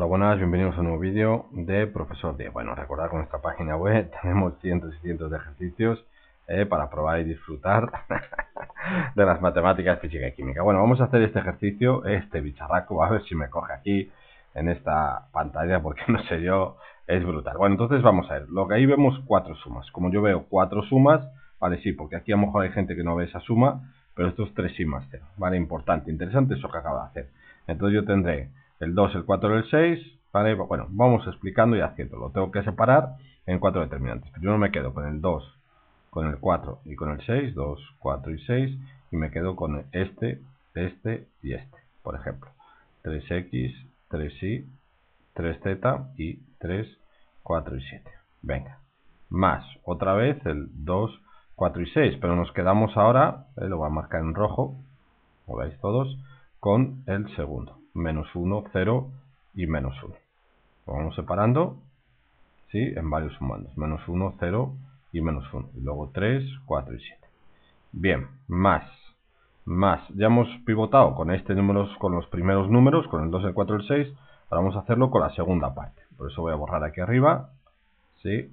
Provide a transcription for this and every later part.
Hola, buenas, bienvenidos a un nuevo vídeo de Profesor D. Bueno, recordad que en nuestra página web tenemos cientos y cientos de ejercicios eh, para probar y disfrutar de las matemáticas, física y química. Bueno, vamos a hacer este ejercicio, este bicharraco, a ver si me coge aquí en esta pantalla, porque no sé yo, es brutal. Bueno, entonces vamos a ver, lo que ahí vemos cuatro sumas. Como yo veo cuatro sumas, vale, sí, porque aquí a lo mejor hay gente que no ve esa suma, pero estos tres sí y más cero, ¿vale? Importante, interesante eso que acaba de hacer. Entonces yo tendré el 2, el 4 y el 6, ¿vale? Bueno, vamos explicando y haciéndolo. Tengo que separar en cuatro determinantes. Primero me quedo con el 2, con el 4 y con el 6, 2, 4 y 6, y me quedo con este, este y este, por ejemplo. 3x, 3y, 3z y 3, 4 y 7. Venga, más otra vez el 2, 4 y 6, pero nos quedamos ahora, ¿eh? lo voy a marcar en rojo, como veis todos, con el segundo. Menos 1, 0 y menos 1. Lo vamos separando ¿sí? en varios sumandos. Menos 1, 0 y menos 1. Y luego 3, 4 y 7. Bien, más. Más. Ya hemos pivotado con este números, con los primeros números, con el 2, el 4, el 6. Ahora vamos a hacerlo con la segunda parte. Por eso voy a borrar aquí arriba. ¿sí?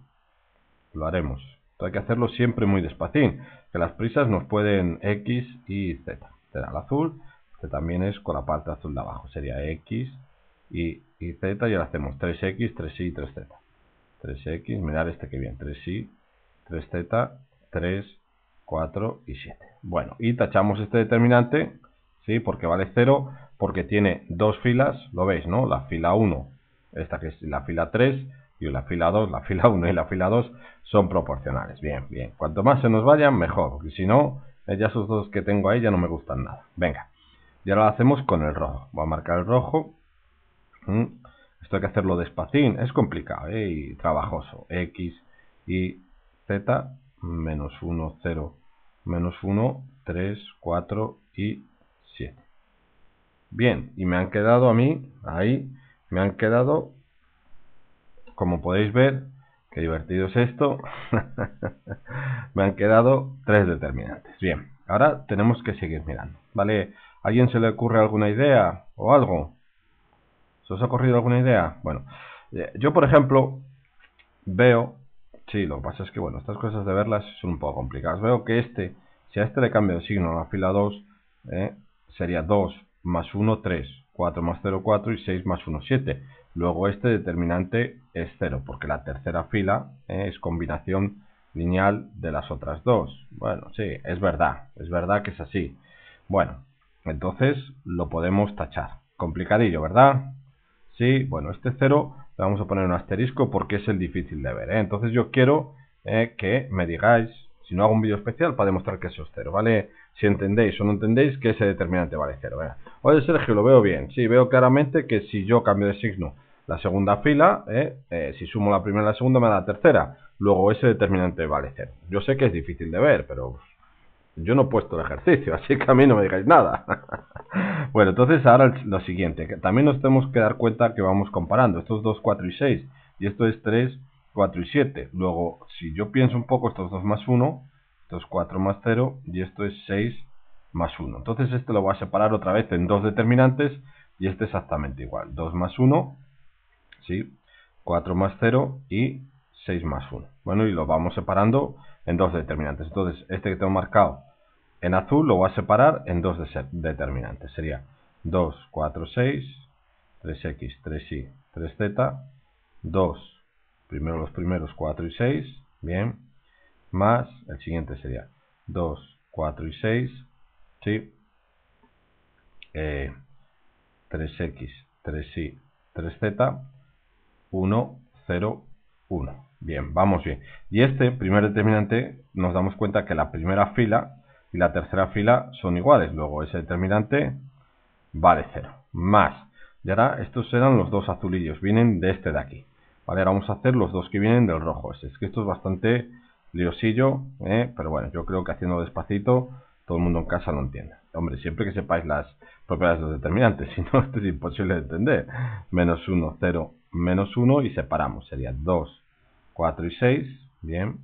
Lo haremos. hay que hacerlo siempre muy despacín. Que las prisas nos pueden X y Z. Será el azul este también es con la parte azul de abajo. Sería X y, y Z y ahora hacemos 3X, 3Y y 3Z. 3X, mirad este que bien, 3Y, 3Z, 3, 4 y 7. Bueno, y tachamos este determinante, ¿sí? Porque vale 0, porque tiene dos filas, lo veis, ¿no? La fila 1, esta que es la fila 3, y la fila 2, la fila 1 y la fila 2 son proporcionales. Bien, bien. Cuanto más se nos vayan, mejor, porque si no, ya esos dos que tengo ahí ya no me gustan nada. Venga. Y lo hacemos con el rojo. Voy a marcar el rojo. Mm. Esto hay que hacerlo despacín. Es complicado ¿eh? y trabajoso. X, Y, Z, menos 1, 0, menos 1, 3, 4 y 7. Bien, y me han quedado a mí, ahí, me han quedado, como podéis ver, qué divertido es esto, me han quedado tres determinantes. Bien, ahora tenemos que seguir mirando, ¿vale? alguien se le ocurre alguna idea o algo? ¿Se os ha ocurrido alguna idea? Bueno, eh, yo por ejemplo veo, sí, lo que pasa es que bueno, estas cosas de verlas son un poco complicadas. Veo que este, si a este le cambio de signo a la fila 2, eh, sería 2 más 1, 3, 4 más 0, 4 y 6 más 1, 7. Luego este determinante es 0, porque la tercera fila eh, es combinación lineal de las otras dos. Bueno, sí, es verdad, es verdad que es así. Bueno, entonces lo podemos tachar. Complicadillo, ¿verdad? Sí, bueno, este cero le vamos a poner un asterisco porque es el difícil de ver. ¿eh? Entonces yo quiero eh, que me digáis, si no hago un vídeo especial, para demostrar que eso es cero, ¿vale? Si entendéis o no entendéis que ese determinante vale cero. Oye, Sergio, lo veo bien. Sí, veo claramente que si yo cambio de signo la segunda fila, ¿eh? si sumo la primera y la segunda me da la tercera. Luego ese determinante vale cero. Yo sé que es difícil de ver, pero yo no he puesto el ejercicio, así que a mí no me digáis nada. bueno, entonces ahora lo siguiente. Que también nos tenemos que dar cuenta que vamos comparando. Estos 2, 4 y 6. Y esto es 3, 4 y 7. Luego, si yo pienso un poco, estos 2 más 1. estos, 4 más 0. Y esto es 6 más 1. Entonces este lo voy a separar otra vez en dos determinantes. Y este exactamente igual. 2 más 1. ¿Sí? 4 más 0 y 6 más 1. Bueno, y lo vamos separando en dos determinantes. Entonces, este que tengo marcado en azul lo voy a separar en dos determinantes. Sería 2, 4, 6, 3x, 3y, 3z, 2, primero los primeros 4 y 6, bien, más, el siguiente sería 2, 4 y 6, ¿sí? 3x, 3y, 3z, 1, 0, 1. Bien, vamos bien. Y este primer determinante nos damos cuenta que la primera fila la tercera fila son iguales. Luego ese determinante vale 0. Más. Y ahora estos serán los dos azulillos. Vienen de este de aquí. Vale, ahora vamos a hacer los dos que vienen del rojo. Es que esto es bastante liosillo. ¿eh? Pero bueno, yo creo que haciendo despacito todo el mundo en casa lo entiende. Hombre, siempre que sepáis las propiedades de los determinantes. Si no, esto es imposible de entender. Menos 1, 0, menos 1 y separamos. Sería 2, 4 y 6. Bien.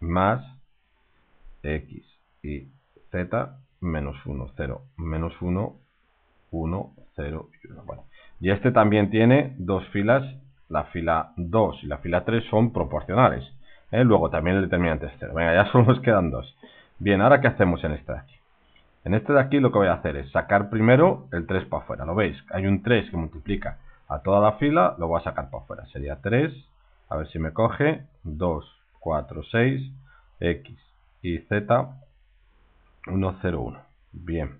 Más x y z menos 1, 0, menos 1, 1, 0 y 1. y este también tiene dos filas, la fila 2 y la fila 3 son proporcionales. ¿eh? Luego también el determinante es 0. Venga, ya solo nos quedan dos. Bien, ahora ¿qué hacemos en este de aquí? En este de aquí lo que voy a hacer es sacar primero el 3 para afuera. ¿Lo veis? Hay un 3 que multiplica a toda la fila, lo voy a sacar para afuera. Sería 3, a ver si me coge, 2, 4, 6, x y z 1,01. Bien.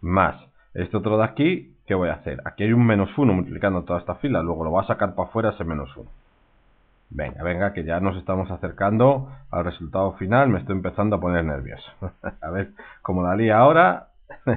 Más este otro de aquí, ¿qué voy a hacer? Aquí hay un menos 1 multiplicando toda esta fila, luego lo va a sacar para afuera ese menos 1. Venga, venga, que ya nos estamos acercando al resultado final, me estoy empezando a poner nervioso. a ver, como la lía ahora,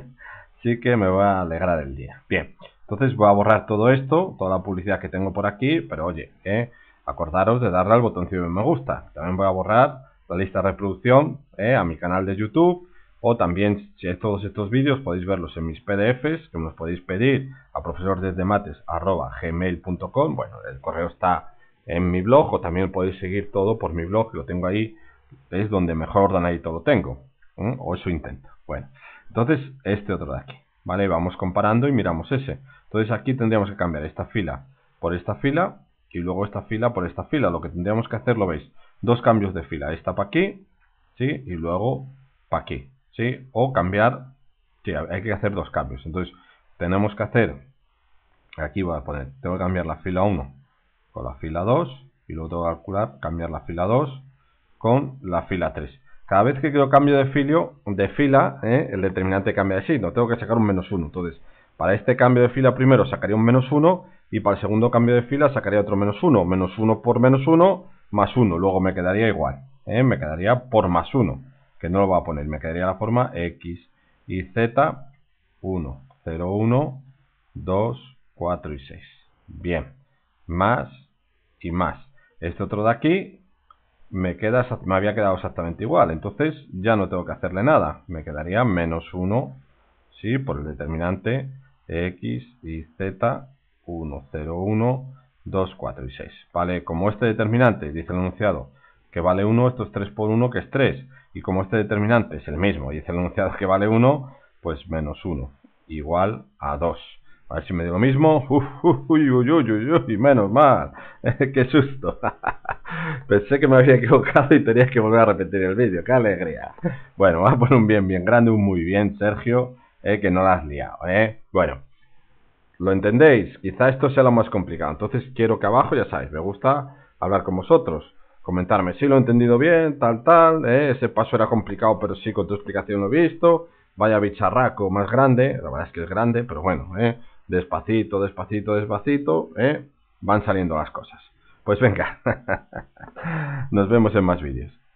sí que me va a alegrar el día. Bien, entonces voy a borrar todo esto, toda la publicidad que tengo por aquí, pero oye, ¿eh? acordaros de darle al botoncito de me gusta. También voy a borrar la lista de reproducción ¿eh? a mi canal de YouTube o también, si todos estos vídeos, podéis verlos en mis PDFs, que me los podéis pedir a profesordesdemates.gmail.com. Bueno, el correo está en mi blog, o también podéis seguir todo por mi blog, lo tengo ahí, es donde mejor todo lo tengo. ¿eh? O eso intento. Bueno, entonces este otro de aquí. ¿Vale? Vamos comparando y miramos ese. Entonces aquí tendríamos que cambiar esta fila por esta fila y luego esta fila por esta fila. Lo que tendríamos que hacer, lo veis, dos cambios de fila. Esta para aquí, ¿sí? Y luego para aquí. O cambiar, hay que hacer dos cambios. Entonces, tenemos que hacer, aquí voy a poner, tengo que cambiar la fila 1 con la fila 2 y luego tengo que calcular, cambiar la fila 2 con la fila 3. Cada vez que quiero cambio de, filio, de fila, ¿eh? el determinante cambia de signo. Tengo que sacar un menos 1. Entonces, para este cambio de fila primero sacaría un menos 1 y para el segundo cambio de fila sacaría otro menos 1. Menos 1 por menos 1 más 1. Luego me quedaría igual. ¿eh? Me quedaría por más 1 que no lo va a poner, me quedaría la forma x, y z, 1, 0, 1, 2, 4 y 6. Bien, más y más. Este otro de aquí me, queda, me había quedado exactamente igual, entonces ya no tengo que hacerle nada. Me quedaría menos 1, ¿sí? Por el determinante x, y z, 1, 0, 1, 2, 4 y 6. ¿Vale? Como este determinante, dice el enunciado, que vale 1, esto es 3 por 1, que es 3. Y como este determinante es el mismo y es el enunciado que vale 1, pues menos 1 igual a 2. A ver si me dio lo mismo. Y uy, uy, uy, uy, menos mal. Qué susto. Pensé que me había equivocado y tenía que volver a repetir el vídeo. Qué alegría. Bueno, va a poner un bien, bien grande, un muy bien, Sergio, eh, que no la has liado. Eh. Bueno, ¿lo entendéis? Quizá esto sea lo más complicado. Entonces quiero que abajo, ya sabéis, me gusta hablar con vosotros comentarme, si lo he entendido bien, tal, tal, ¿eh? ese paso era complicado, pero sí con tu explicación lo he visto, vaya bicharraco más grande, la verdad es que es grande, pero bueno, ¿eh? despacito, despacito, despacito, ¿eh? van saliendo las cosas. Pues venga, nos vemos en más vídeos.